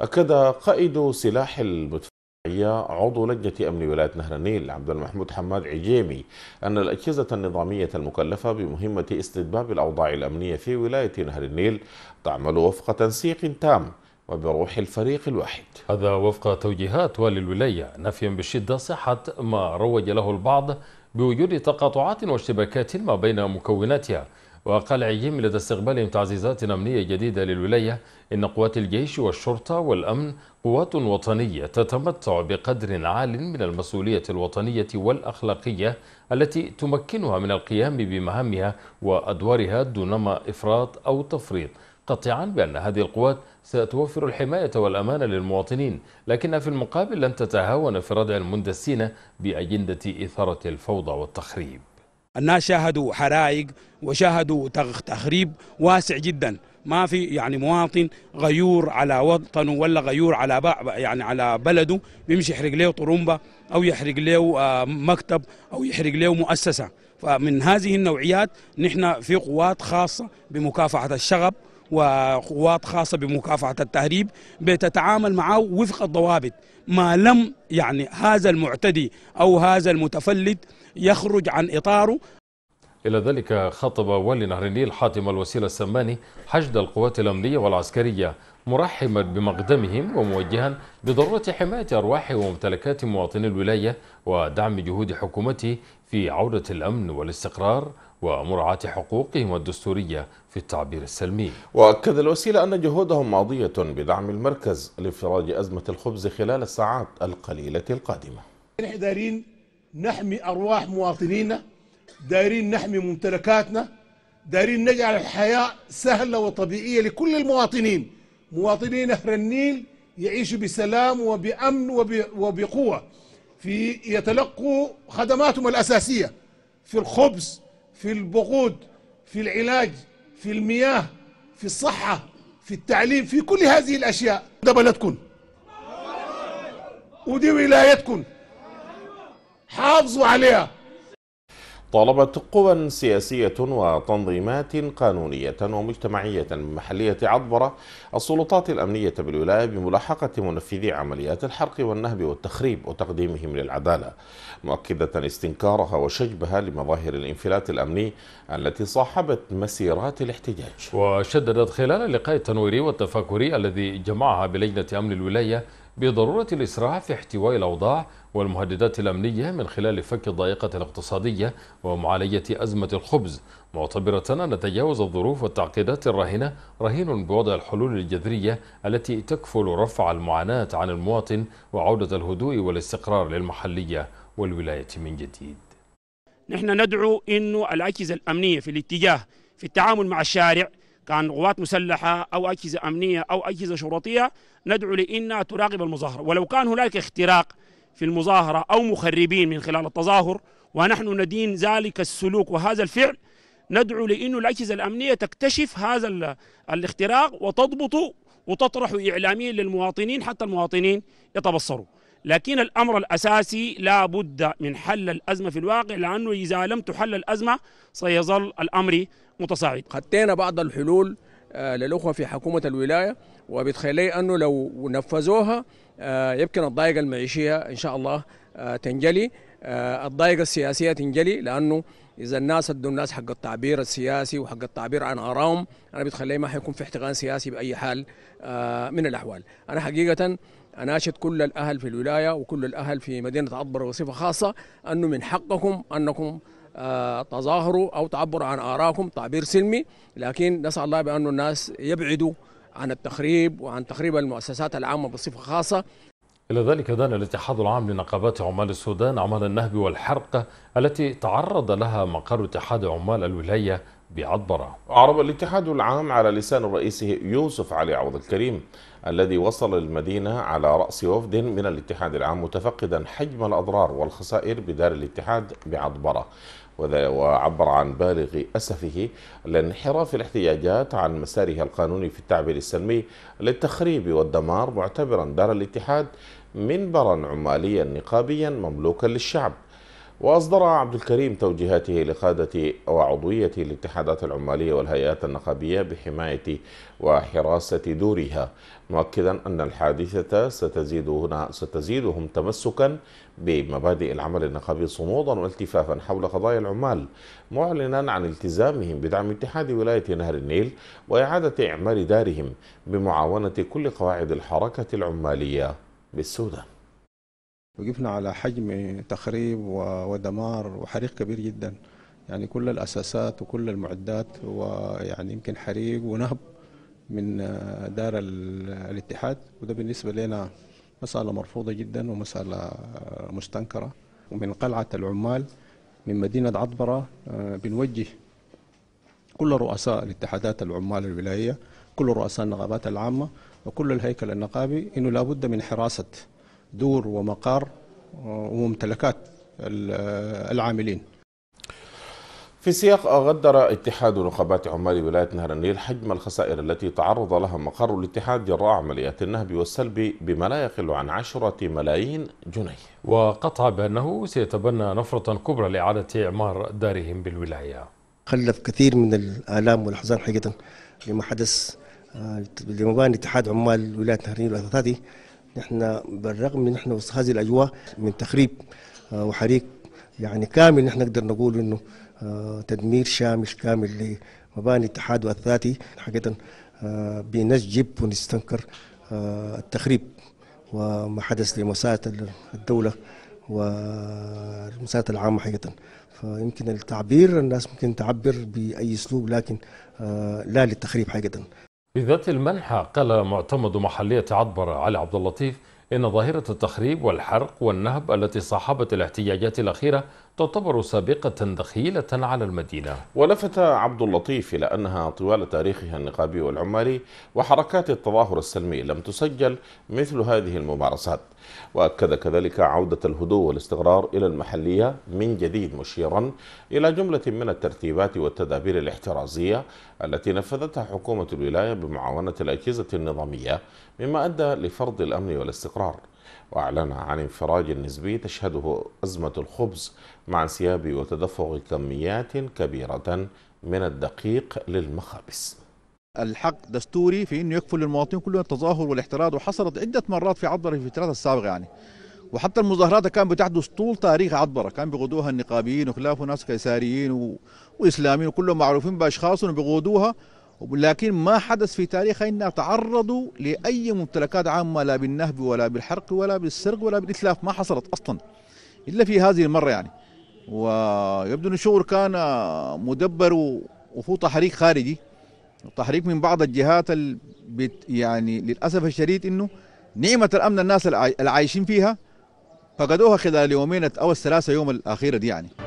أكد قائد سلاح المدفعية عضو لجنة أمن ولاية نهر النيل عبد المحمود حماد عجيمي أن الأجهزة النظامية المكلفة بمهمة استتباب الأوضاع الأمنية في ولاية نهر النيل تعمل وفق تنسيق تام وبروح الفريق الواحد هذا وفق توجيهات والي الولاية نفيا بالشدة صحة ما روج له البعض بوجود تقاطعات واشتباكات ما بين مكوناتها وقلعهم لدى استقبالهم تعزيزات أمنية جديدة للولاية إن قوات الجيش والشرطة والأمن قوات وطنية تتمتع بقدر عال من المسؤولية الوطنية والأخلاقية التي تمكنها من القيام بمهامها وأدوارها دونما إفراط أو تفريط قطعا بأن هذه القوات ستوفر الحماية والأمان للمواطنين لكنها في المقابل لن تتهاون في ردع المندسين بأجندة إثارة الفوضى والتخريب الناس شاهدوا حرائق وشاهدوا تخريب واسع جدا ما في يعني مواطن غيور على وطنه ولا غيور على يعني على بلده بيمشي يحرق له طرمبه او يحرق له آه، مكتب او يحرق له مؤسسه فمن هذه النوعيات نحن في قوات خاصه بمكافحه الشغب وقوات خاصه بمكافحه التهريب بتتعامل معه وفق الضوابط ما لم يعني هذا المعتدي أو هذا المتفلت يخرج عن إطاره إلى ذلك خطب والي نهر النيل حاتم الوسيل السماني حشد القوات الأمنية والعسكرية مرحما بمقدمهم وموجها بضرورة حماية أرواح وممتلكات مواطني الولاية ودعم جهود حكومته في عودة الأمن والاستقرار ومراعاة حقوقهم الدستورية في التعبير السلمي وأكد الوسيلة أن جهودهم ماضية بدعم المركز لإفراج أزمة الخبز خلال الساعات القليلة القادمة نحن دايرين نحمي أرواح مواطنينا دايرين نحمي ممتلكاتنا دايرين نجعل الحياة سهلة وطبيعية لكل المواطنين مواطنين نهر النيل يعيشوا بسلام وبأمن وبقوة في يتلقوا خدماتهم الأساسية في الخبز في البقود في العلاج في المياه في الصحة في التعليم في كل هذه الأشياء ده بلدكم ودي ولايتكم حافظوا عليها طالبت قوى سياسية وتنظيمات قانونية ومجتمعية من محلية عطبرة السلطات الأمنية بالولاية بملاحقة منفذي عمليات الحرق والنهب والتخريب وتقديمهم للعدالة مؤكدة استنكارها وشجبها لمظاهر الانفلات الأمني التي صاحبت مسيرات الاحتجاج وشددت خلال اللقاء التنويري والتفاكري الذي جمعها بلجنة أمن الولاية بضرورة الإسراع في احتواء الأوضاع والمهددات الأمنية من خلال فك الضائقة الاقتصادية ومعالجة أزمة الخبز معتبرة أن تجاوز الظروف والتعقيدات الراهنة رهين بوضع الحلول الجذرية التي تكفل رفع المعاناة عن المواطن وعودة الهدوء والاستقرار للمحلية والولاية من جديد نحن ندعو أن الأجهزة الأمنية في الاتجاه في التعامل مع الشارع كان قوات مسلحة أو أجهزة أمنية أو أجهزة شرطية ندعو لأنها تراقب المظاهرة ولو كان هناك اختراق في المظاهرة أو مخربين من خلال التظاهر ونحن ندين ذلك السلوك وهذا الفعل ندعو لأنه الأجهزة الأمنية تكتشف هذا الاختراق وتضبطه وتطرح إعلاميا للمواطنين حتى المواطنين يتبصروا لكن الأمر الأساسي لا بد من حل الأزمة في الواقع لأنه إذا لم تحل الأزمة سيظل الأمر متصاعد خطينا بعض الحلول آه، للأخوة في حكومة الولاية وبتخيلي أنه لو نفذوها آه، يمكن الضائقة المعيشية إن شاء الله آه، تنجلي الضائقة السياسية تنجلي لأنه إذا الناس ادوا الناس حق التعبير السياسي وحق التعبير عن آرائهم أنا بتخليه ما حيكون في احتقان سياسي بأي حال من الأحوال أنا حقيقة اناشد كل الاهل في الولايه وكل الاهل في مدينه عطبر بصفه خاصه انه من حقكم انكم آه، تظاهروا او تعبروا عن ارائكم تعبير سلمي لكن نسال الله بانه الناس يبعدوا عن التخريب وعن تخريب المؤسسات العامه بصفه خاصه إلى ذلك دان الاتحاد العام لنقابات عمال السودان عمال النهب والحرقة التي تعرض لها مقر اتحاد عمال الولاية بعطبرة أعرب الاتحاد العام على لسان رئيسه يوسف علي عوض الكريم الذي وصل المدينة على رأس وفد من الاتحاد العام متفقدا حجم الأضرار والخسائر بدار الاتحاد بعطبرة وعبر عن بالغ أسفه لانحراف الاحتجاجات عن مسارها القانوني في التعبير السلمي للتخريب والدمار معتبرا دار الاتحاد منبرا عماليا نقابيا مملوكا للشعب وأصدر عبد الكريم توجيهاته لقادة وعضوية الاتحادات العمالية والهيئات النقابية بحماية وحراسة دورها مؤكدا أن الحادثة ستزيد هنا ستزيدهم تمسكا بمبادئ العمل النقابي صمودا والتفافا حول قضايا العمال معلنا عن التزامهم بدعم اتحاد ولاية نهر النيل وإعادة إعمار دارهم بمعاونة كل قواعد الحركة العمالية بالسودان وقفنا على حجم تخريب ودمار وحريق كبير جدا يعني كل الأساسات وكل المعدات ويعني يمكن حريق ونهب من آه، دار الاتحاد وده بالنسبة لنا مسألة مرفوضة جدا ومسألة آه، مستنكرة ومن قلعة العمال من مدينة عطبرة آه، بنوجه كل رؤساء الاتحادات العمال الولاية كل رؤساء النقابات العامة وكل الهيكل النقابي أنه لابد من حراسة دور ومقار وممتلكات العاملين في سياق غدر اتحاد نقابات عمال ولاية نهر النيل حجم الخسائر التي تعرض لها مقر الاتحاد جراء عمليات النهب والسلب بما لا يقل عن عشرة ملايين جنيه وقطع بأنه سيتبنى نفرة كبرى لإعادة إعمار دارهم بالولاية خلف كثير من الآلام والأحزان حقيقة لما حدث آه، لمبان اتحاد عمال ولاية نهر النيل نحن بالرغم من نحن وسط هذه الاجواء من تخريب آه، وحريق يعني كامل نحن نقدر نقول انه آه، تدمير شامل كامل لمباني الاتحاد والذاتي حقيقه آه، بنسجب ونستنكر التخريب وما حدث لمؤسسات الدوله والمؤسسات العامه حقيقه فيمكن التعبير الناس ممكن تعبر باي اسلوب لكن لا للتخريب حقيقه بذات المنحى قال معتمد محلية عدبر علي عبد اللطيف إن ظاهرة التخريب والحرق والنهب التي صاحبت الاحتجاجات الأخيرة تعتبر سابقة دخيلة على المدينة ولفت عبد اللطيف إلى أنها طوال تاريخها النقابي والعمالي وحركات التظاهر السلمي لم تسجل مثل هذه الممارسات وأكد كذلك عودة الهدوء والاستقرار إلى المحلية من جديد مشيرا إلى جملة من الترتيبات والتدابير الاحترازية التي نفذتها حكومة الولاية بمعاونة الأجهزة النظامية مما أدى لفرض الأمن والاستقرار الاستقرار وأعلن عن انفراج نسبي تشهده أزمة الخبز مع انسياب وتدفق كميات كبيرة من الدقيق للمخابز الحق دستوري في انه يكفل للمواطنين كلهم التظاهر والاحتراض وحصلت عده مرات في عطبره في الفترات السابقه يعني وحتى المظاهرات كان بتحدث طول تاريخ عطبره كان بيقودوها النقابيين وخلافه ناس كيساريين و... واسلاميين وكلهم معروفين بأشخاصهم بيقودوها لكن ما حدث في تاريخها انها تعرضوا لاي ممتلكات عامه لا بالنهب ولا بالحرق ولا بالسرق ولا بالاتلاف ما حصلت اصلا الا في هذه المره يعني ويبدو ان الشغل كان مدبر وفيه تحريك خارجي تحريك من بعض الجهات يعني للاسف الشديد انه نعمه الامن الناس العايشين فيها فقدوها خلال يومين او الثلاثه يوم الاخيره دي يعني